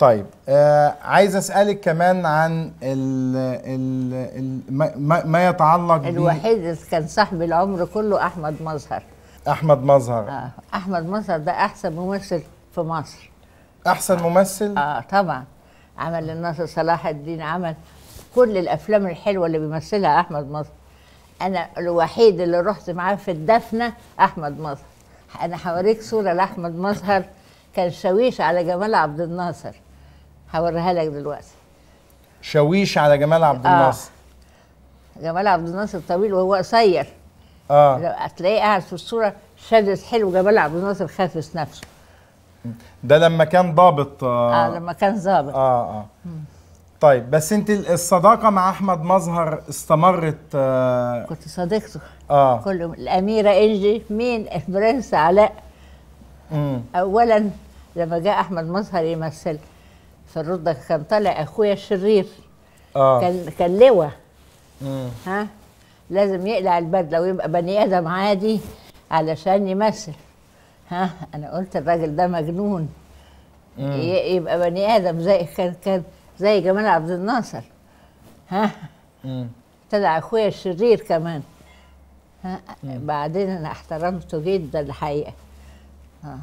طيب آه عايز اسالك كمان عن الـ الـ ما, ما يتعلق الوحيد اللي كان صاحب العمر كله احمد مظهر احمد مظهر آه احمد مظهر ده احسن ممثل في مصر احسن آه ممثل اه طبعا عمل الناصر صلاح الدين عمل كل الافلام الحلوه اللي بيمثلها احمد مظهر انا الوحيد اللي رحت معاه في الدفنه احمد مظهر انا هوريك صوره لاحمد مظهر كان شاويش على جمال عبد الناصر هوريها لك دلوقتي شاويش على جمال عبد آه. الناصر آه. جمال عبد الناصر طويل وهو قصير اه هتلاقيه قاعد في الصوره شادس حلو جمال عبد الناصر خافس نفسه ده لما كان ضابط آه, آه لما كان ضابط اه اه طيب بس انت الصداقه مع احمد مظهر استمرت آه كنت صديقته اه كل الاميره انجي مين البرنس علاء امم اولا لما جاء احمد مظهر يمثل في ده كان طالع اخويا الشرير اه كان كان لواء ها لازم يقلع البدله ويبقى بني ادم عادي علشان يمثل ها انا قلت الراجل ده مجنون مم. يبقى بني ادم زي كان كان زي جمال عبد الناصر ها طلع اخويا الشرير كمان ها مم. بعدين انا احترمته جدا الحقيقه ها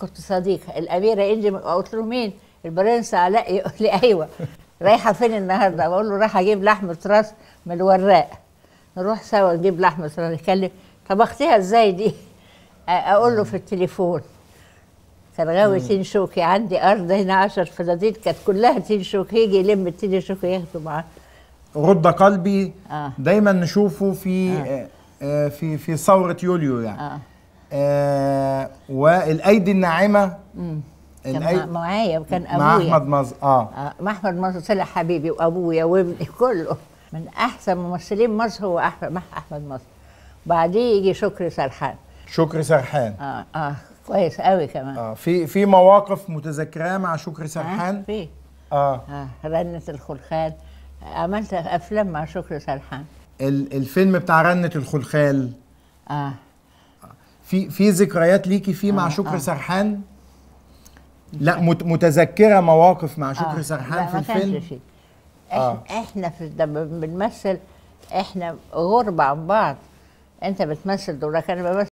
كنت صديقه الاميره انجي قلت له مين؟ البرنس علاء يقول لي ايوه رايحه فين النهارده بقول له رايحه اجيب لحمه راس من الوراق نروح سوا نجيب لحمه راس نتكلم طبختيها ازاي دي اقول له في التليفون كان غاوي تين شوكي عندي ارض هنا 10 فدادين كانت كلها تين شوكي يجي يلم التين شوكي ياخده معاه غض قلبي آه. دايما نشوفه في آه. آه. آه في في ثوره يوليو يعني آه. آه والايدي الناعمه كان معايا وكان ابويا مع احمد مظهر آه. اه مع احمد مظهر طلع حبيبي وابويا وابني كله من احسن ممثلين مصر هو احمد احمد مظهر بعديه يجي شكري سرحان شكري سرحان اه اه كويس قوي كمان اه في في مواقف متذكراه مع شكري آه، سرحان؟ في اه, آه رنة الخلخال عملت افلام مع شكري سرحان الفيلم بتاع رنة الخلخال اه في في ذكريات ليكي فيه آه مع شكري آه. سرحان؟ لا متذكره مواقف مع شكري آه سرحان في الفيلم آه. احنا في لما بنمثل احنا غربه عن بعض انت بتمثل دورك انا بمثل